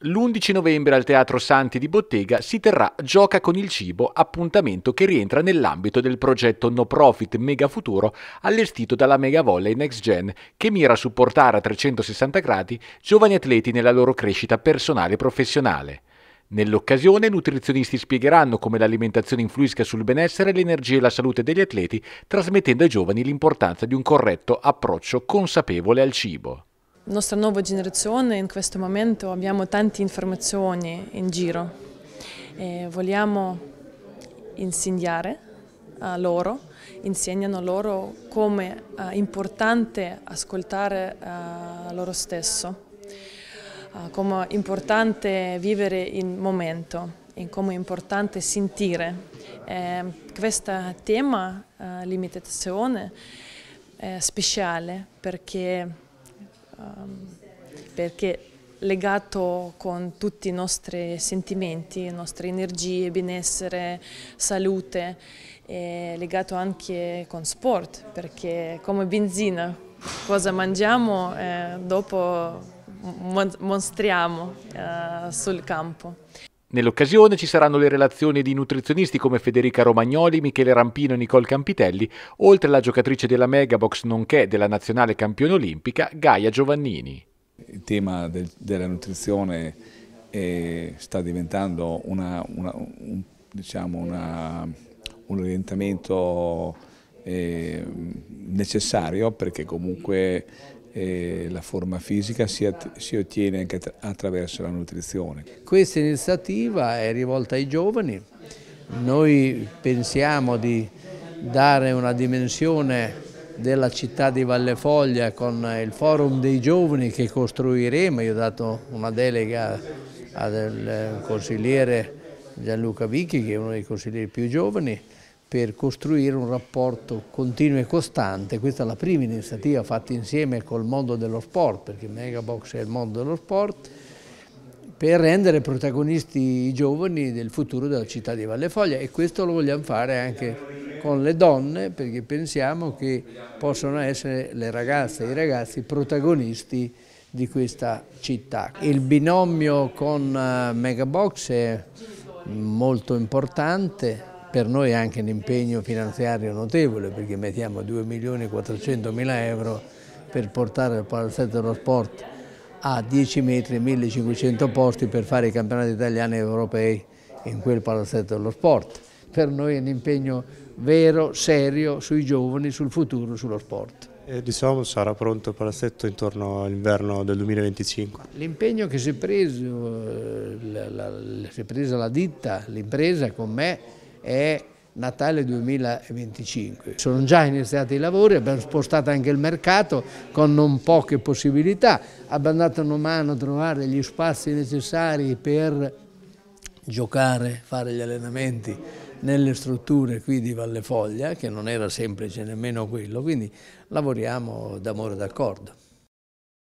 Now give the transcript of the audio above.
L'11 novembre al Teatro Santi di Bottega si terrà Gioca con il cibo, appuntamento che rientra nell'ambito del progetto no profit Mega Futuro allestito dalla Mega Volley Next Gen, che mira a supportare a 360 gradi giovani atleti nella loro crescita personale e professionale. Nell'occasione, nutrizionisti spiegheranno come l'alimentazione influisca sul benessere, l'energia e la salute degli atleti, trasmettendo ai giovani l'importanza di un corretto approccio consapevole al cibo. La nostra nuova generazione in questo momento abbiamo tante informazioni in giro e vogliamo insegnare a loro, insegnano loro come è eh, importante ascoltare eh, loro stesso, eh, come è importante vivere il momento e come è importante sentire. E questo tema, limitazione, è speciale perché um, perché legato con tutti i nostri sentimenti, le nostre energie, benessere, salute, legato anche con sport, perché come benzina, cosa mangiamo eh, dopo mostriamo eh, sul campo. Nell'occasione ci saranno le relazioni di nutrizionisti come Federica Romagnoli, Michele Rampino e Nicole Campitelli, oltre alla giocatrice della Megabox nonché della nazionale campione olimpica Gaia Giovannini. Il tema del, della nutrizione è, eh, sta diventando una, una, un, diciamo una, un, orientamento eh, necessario perché comunque eh, la forma fisica si, si ottiene anche attra attraverso la nutrizione. Questa iniziativa è rivolta ai giovani, noi pensiamo di dare una dimensione della città di Valle Foglia con il forum dei giovani che costruiremo, io ho dato una delega al consigliere Gianluca Vicchi che è uno dei consiglieri più giovani per costruire un rapporto continuo e costante. Questa è la prima iniziativa fatta insieme col mondo dello sport, perché Megabox è il mondo dello sport, per rendere protagonisti i giovani del futuro della città di Valle Foglia e questo lo vogliamo fare anche con le donne perché pensiamo che possono essere le ragazze e i ragazzi protagonisti di questa città. Il binomio con eh, Megabox è molto importante per noi è anche un impegno finanziario notevole perché mettiamo 2 milioni e 400 mila euro per portare il palazzetto dello sport a 10 metri, 1.500 posti per fare i campionati italiani ed europei in quel palazzetto dello sport. Per noi è un impegno vero, serio sui giovani, sul futuro, sullo sport. E diciamo sarà pronto il palazzetto intorno all'inverno del 2025. L'impegno che si è preso eh, la, la, si è presa la ditta, l'impresa con me è Natale 2025. Sono già iniziati i lavori, abbiamo spostato anche il mercato con non poche possibilità, abbiamo dato una mano a trovare gli spazi necessari per giocare, fare gli allenamenti nelle strutture qui di Valle Foglia, che non era semplice nemmeno quello, quindi lavoriamo d'amore d'accordo.